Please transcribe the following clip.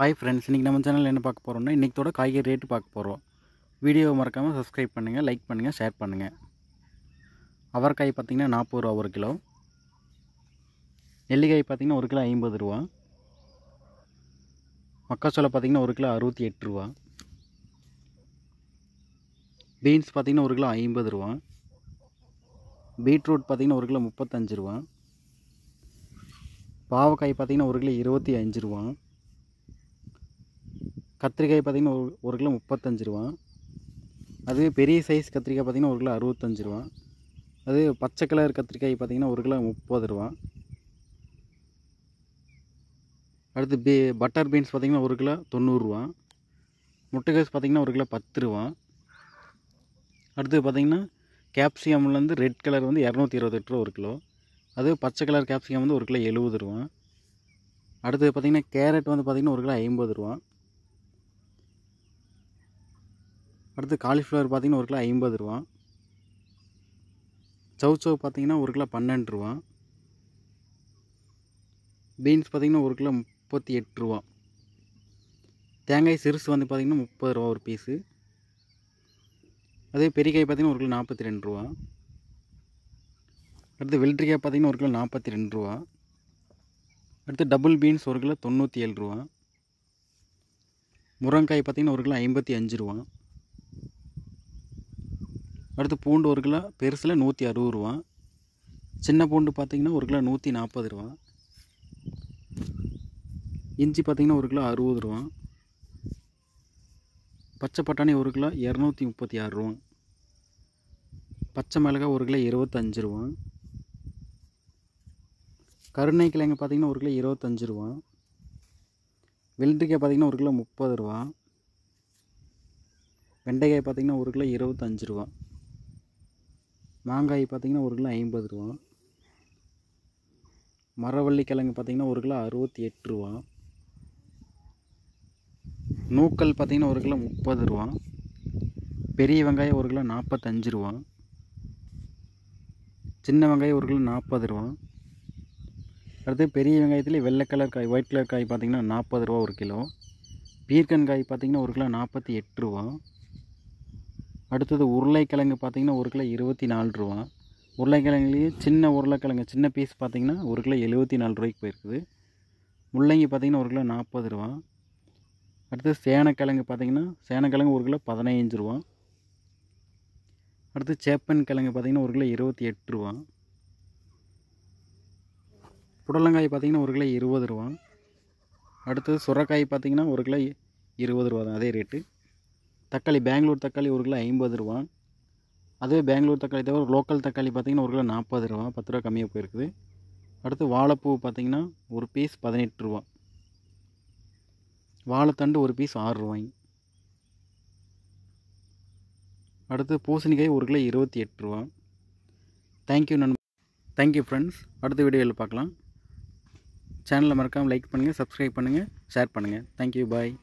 hi friends இன்றைக்கி நம்ம channel என்ன பார்க்க போகிறோம்னா இன்றைக்கோட காய்கறி ரேட்டு பார்க்க போகிறோம் வீடியோ மறக்காமல் சப்ஸ்கிரைப் பண்ணுங்கள் லைக் பண்ணுங்கள் ஷேர் பண்ணுங்கள் அவரைக்காய் பார்த்திங்கன்னா நாற்பது ரூபா ஒரு கிலோ நெல்லிக்காய் பார்த்திங்கன்னா ஒரு கிலோ ஐம்பது ரூபா மக்காச்சோளம் பார்த்திங்கன்னா ஒரு கிலோ அறுபத்தி எட்டு ரூபா பீன்ஸ் பார்த்திங்கன்னா ஒரு கிலோ ஐம்பது ரூபா பீட்ரூட் பார்த்திங்கன்னா ஒரு கிலோ முப்பத்தஞ்சு ரூபா பாவக்காய் பார்த்திங்கன்னா ஒரு கிலோ இருபத்தி அஞ்சு ரூபா கத்திரிக்காய் பார்த்திங்கன்னா ஒரு ஒரு கிலோ முப்பத்தஞ்சு ரூபா அதுவே பெரிய சைஸ் கத்திரிக்காய் பார்த்திங்கன்னா ஒரு கிலோ அறுபத்தஞ்சு ரூபா அது பச்சை கலர் கத்திரிக்காய் பார்த்திங்கன்னா ஒரு கிலோ முப்பது ரூபா அடுத்து பட்டர் பீன்ஸ் பார்த்திங்கன்னா ஒரு கிலோ தொண்ணூறுரூவா முட்டைகோஸ் பார்த்திங்கன்னா ஒரு கிலோ பத்து ரூபா அடுத்து பார்த்திங்கன்னா கேப்சிகம்லேருந்து ரெட் கலர் வந்து இரநூத்தி இருபத்தெட்டு ரூபா ஒரு கிலோ அது பச்சை கலர் கேப்சிகம் வந்து ஒரு கிலோ எழுபது ரூபா அடுத்து பார்த்திங்கன்னா கேரட் வந்து பார்த்திங்கன்னா ஒரு கிலோ ஐம்பது ரூபா அடுத்து காலிஃப்ளவர் பார்த்திங்கன்னா ஒரு கிலோ ஐம்பது ரூபா சவு சவு பார்த்திங்கன்னா ஒரு கிலோ பன்னெண்டு ரூபா பீன்ஸ் பார்த்திங்கன்னா ஒரு கிலோ முப்பத்தி எட்டு ரூபா தேங்காய் சிறுசு வந்து பார்த்திங்கன்னா முப்பது ரூபா ஒரு பீஸு அதே பெரியக்காய் பார்த்திங்கன்னா ஒரு கிலோ நாற்பத்தி ரெண்டு ரூபா அடுத்து வெள்ளரிக்காய் பார்த்திங்கன்னா ஒரு கிலோ நாற்பத்தி ரெண்டு ரூபா அடுத்து டபுள் பீன்ஸ் ஒரு கிலோ தொண்ணூற்றி ஏழு ரூபா முருங்காய் பார்த்திங்கன்னா ஒரு கிலோ ஐம்பத்தி அஞ்சு ரூபா அடுத்து பூண்டு ஒரு கிலோ பெருசில் நூற்றி அறுபது ரூபா சின்ன பூண்டு பார்த்திங்கன்னா ஒரு கிலோ நூற்றி நாற்பது ரூபா இஞ்சி பார்த்திங்கன்னா ஒரு கிலோ அறுபது ரூபா பச்சை பட்டாணி ஒரு கிலோ இரநூத்தி முப்பத்தி ஆறு ரூபா பச்சை மிளகாய் ஒரு கிலோ இருபத்தஞ்சு ரூபா கருணை கிழங்கு பார்த்திங்கன்னா ஒரு கிலோ இருபத்தஞ்சு ரூபா வெள்ளரிக்காய் பார்த்திங்கன்னா ஒரு கிலோ முப்பது ரூபா வெண்டைக்காய் பார்த்திங்கன்னா ஒரு கிலோ இருபத்தஞ்சு ரூபா மாங்காய் பார்த்திங்கன்னா ஒரு கிலோ ஐம்பது ரூபா மரவள்ளிக்கிழங்கு பார்த்திங்கன்னா ஒரு கிலோ அறுபத்தி எட்டு ரூபா நூக்கல் பார்த்திங்கன்னா ஒரு கிலோ முப்பது ரூபா பெரிய வெங்காயம் ஒரு கிலோ நாற்பத்தஞ்சு ரூபா சின்ன வெங்காயம் ஒரு கிலோ நாற்பது ரூபா அடுத்து பெரிய வெங்காயத்துலேயே வெள்ளை கலர் காய் ஒயிட் கலர் காய் பார்த்திங்கன்னா நாற்பது ரூபா ஒரு கிலோ பீர்க்கன் காய் பார்த்திங்கன்னா ஒரு கிலோ நாற்பத்தி எட்டு ரூபா அடுத்தது உருளைக்கிழங்கு பார்த்திங்கன்னா ஒரு கிலோ இருபத்தி நாலு ரூபா உருளைக்கிழங்குலேயே சின்ன உருளைக்கிழங்கு சின்ன பீஸ் பார்த்திங்கன்னா ஒரு கிலோ எழுபத்தி நாலு ரூபாய்க்கு போயிருக்குது முள்ளங்கி பார்த்திங்கன்னா ஒரு கிலோ நாற்பது ரூபா அடுத்து சேனக்கிழங்கு பார்த்திங்கன்னா சேனக்கிழங்கு ஒரு கிலோ பதினைஞ்சு ரூபா அடுத்து சேப்பன் கிழங்கு பார்த்திங்கன்னா ஒரு கிலோ இருபத்தி எட்டு ரூபா புடலங்காய் பார்த்திங்கன்னா ஒரு கிலோ இருபது ரூபா அடுத்தது சுரக்காய் பார்த்திங்கன்னா ஒரு கிலோ இருபது ரூபா தான் அதே ரேட்டு தக்காளி பெங்களூர் தக்காளி ஒரு கிலோ ஐம்பது ரூபா அதுவே பெங்களூர் தக்காளி தவிர லோக்கல் தக்காளி பார்த்திங்கன்னா ஒரு கிலோ நாற்பது ரூபா பத்து ரூபா கம்மியாக போயிருக்குது அடுத்து வாழைப்பூ பார்த்திங்கன்னா ஒரு பீஸ் பதினெட்டு ரூபா வாழைத்தண்டு ஒரு பீஸ் ஆறு ரூபாய் அடுத்து பூசணிக்காய் ஒரு கிலோ இருபத்தி எட்டு ரூபா தேங்க்யூ நன் தேங்க்யூ ஃப்ரெண்ட்ஸ் அடுத்த வீடியோவில் பார்க்கலாம் சேனலில் மறக்காமல் லைக் பண்ணுங்கள் சப்ஸ்கிரைப் பண்ணுங்கள் ஷேர் பண்ணுங்கள் தேங்க்யூ பாய்